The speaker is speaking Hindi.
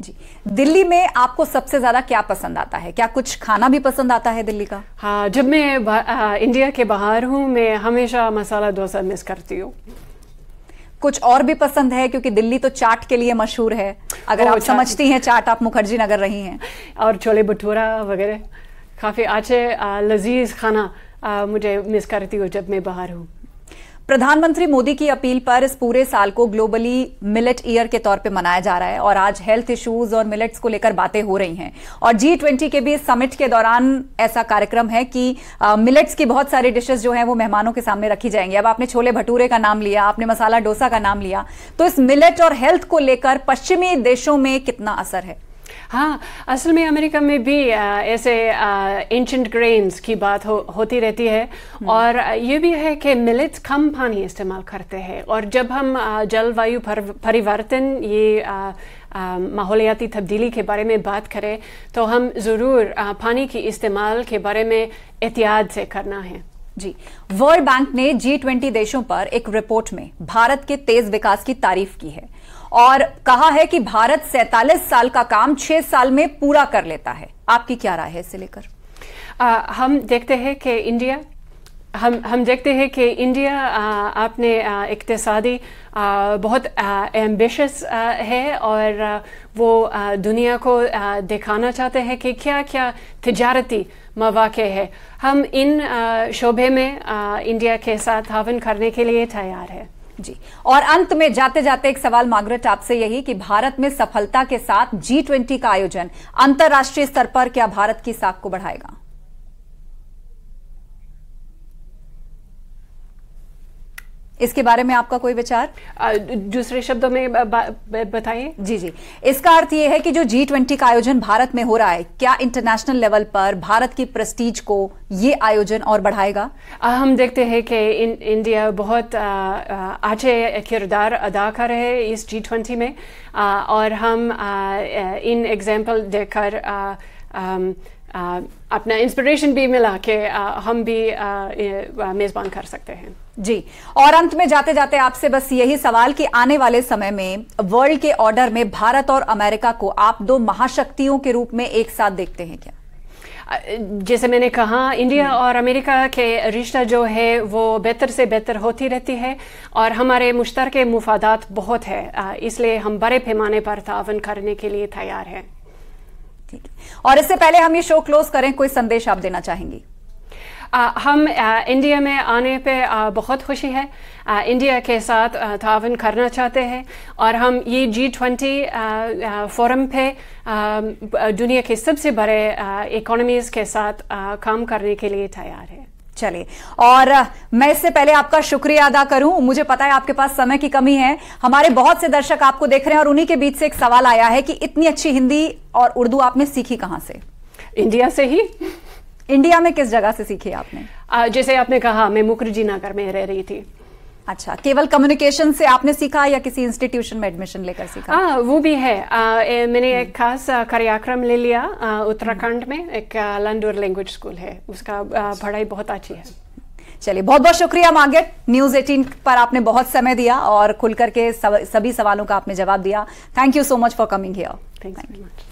जी दिल्ली में आपको सबसे ज्यादा क्या पसंद आता है क्या कुछ खाना भी पसंद आता है दिल्ली का हाँ जब मैं आ, इंडिया के बाहर हूँ मैं हमेशा मसाला डोसा मिस करती हूँ कुछ और भी पसंद है क्योंकि दिल्ली तो चाट के लिए मशहूर है अगर आप समझती हैं चाट आप मुखर्जी नगर रही हैं और छोले भटूरा वगैरह काफ़ी अच्छे लजीज खाना आ, मुझे मिस करती हूँ जब मैं बाहर हूँ प्रधानमंत्री मोदी की अपील पर इस पूरे साल को ग्लोबली मिलेट ईयर के तौर पे मनाया जा रहा है और आज हेल्थ इश्यूज और मिलेट्स को लेकर बातें हो रही हैं और जी ट्वेंटी के भी समिट के दौरान ऐसा कार्यक्रम है कि आ, मिलेट्स की बहुत सारी डिशेस जो है वो मेहमानों के सामने रखी जाएंगी अब आपने छोले भटूरे का नाम लिया आपने मसाला डोसा का नाम लिया तो इस मिलेट और हेल्थ को लेकर पश्चिमी देशों में कितना असर है हाँ असल में अमेरिका में भी ऐसे एंशंट ग्रेन्स की बात हो, होती रहती है हम्म। और ये भी है कि मिलेट्स कम पानी इस्तेमाल करते हैं और जब हम जलवायु परिवर्तन ये माहौलियाती तब्दीली के बारे में बात करें तो हम ज़रूर पानी के इस्तेमाल के बारे में एहतियात से करना है जी वर्ल्ड बैंक ने जी ट्वेंटी देशों पर एक रिपोर्ट में भारत के तेज विकास की तारीफ की है और कहा है कि भारत सैतालीस साल का काम छह साल में पूरा कर लेता है आपकी क्या राय है इसे लेकर हम देखते हैं कि इंडिया हम हम देखते हैं कि इंडिया आपने इकतसादी बहुत एम्बिशस है और वो दुनिया को दिखाना चाहते हैं कि क्या क्या तजारती मौाक़े है हम इन शोबे में इंडिया के साथ हावन करने के लिए तैयार है जी और अंत में जाते जाते एक सवाल मागरेट आपसे यही कि भारत में सफलता के साथ जी ट्वेंटी का आयोजन अंतर्राष्ट्रीय स्तर पर क्या भारत की साख को बढ़ाएगा इसके बारे में आपका कोई विचार दूसरे शब्दों में बताइए जी जी इसका अर्थ यह है कि जो जी ट्वेंटी का आयोजन भारत में हो रहा है क्या इंटरनेशनल लेवल पर भारत की प्रस्टीज को ये आयोजन और बढ़ाएगा हम देखते हैं कि इन, इंडिया बहुत अच्छे किरदार अदा कर रहे हैं इस जी ट्वेंटी में आ, और हम आ, इन एग्जाम्पल देखकर आ, आ, अपना इंस्पिरेशन भी मिला के हम भी मेज़बान कर सकते हैं जी और अंत में जाते जाते आपसे बस यही सवाल कि आने वाले समय में वर्ल्ड के ऑर्डर में भारत और अमेरिका को आप दो महाशक्तियों के रूप में एक साथ देखते हैं क्या जैसे मैंने कहा इंडिया हम्म। और अमेरिका के रिश्ता जो है वो बेहतर से बेहतर होती रहती है और हमारे मुश्तर के मुफादात बहुत है इसलिए हम बड़े पैमाने पर तावन करने के लिए तैयार हैं ठीक है और इससे पहले हम ये शो क्लोज करें कोई संदेश आप देना चाहेंगी आ, हम आ, इंडिया में आने पे आ, बहुत खुशी है आ, इंडिया के साथ तावन करना चाहते हैं और हम ये जी ट्वेंटी फोरम पे दुनिया के सबसे बड़े इकोनॉमीज़ के साथ आ, काम करने के लिए तैयार है चले और मैं इससे पहले आपका शुक्रिया अदा करूं मुझे पता है आपके पास समय की कमी है हमारे बहुत से दर्शक आपको देख रहे हैं और उन्हीं के बीच से एक सवाल आया है कि इतनी अच्छी हिंदी और उर्दू आपने सीखी कहां से इंडिया से ही इंडिया में किस जगह से सीखी आपने जैसे आपने कहा मैं मुखर्जी नगर में रह रही थी अच्छा केवल कम्युनिकेशन से आपने सीखा या किसी इंस्टीट्यूशन में एडमिशन लेकर सीखा आ, हाँ, वो भी है आ, ए, मैंने एक खास कार्यक्रम ले लिया उत्तराखंड में एक लंडोर लैंग्वेज स्कूल है उसका अच्छा। पढ़ाई बहुत अच्छी है चलिए बहुत बहुत शुक्रिया मांगे न्यूज 18 पर आपने बहुत समय दिया और खुलकर के सभी सवालों का आपने जवाब दिया thank you so much for coming here thank you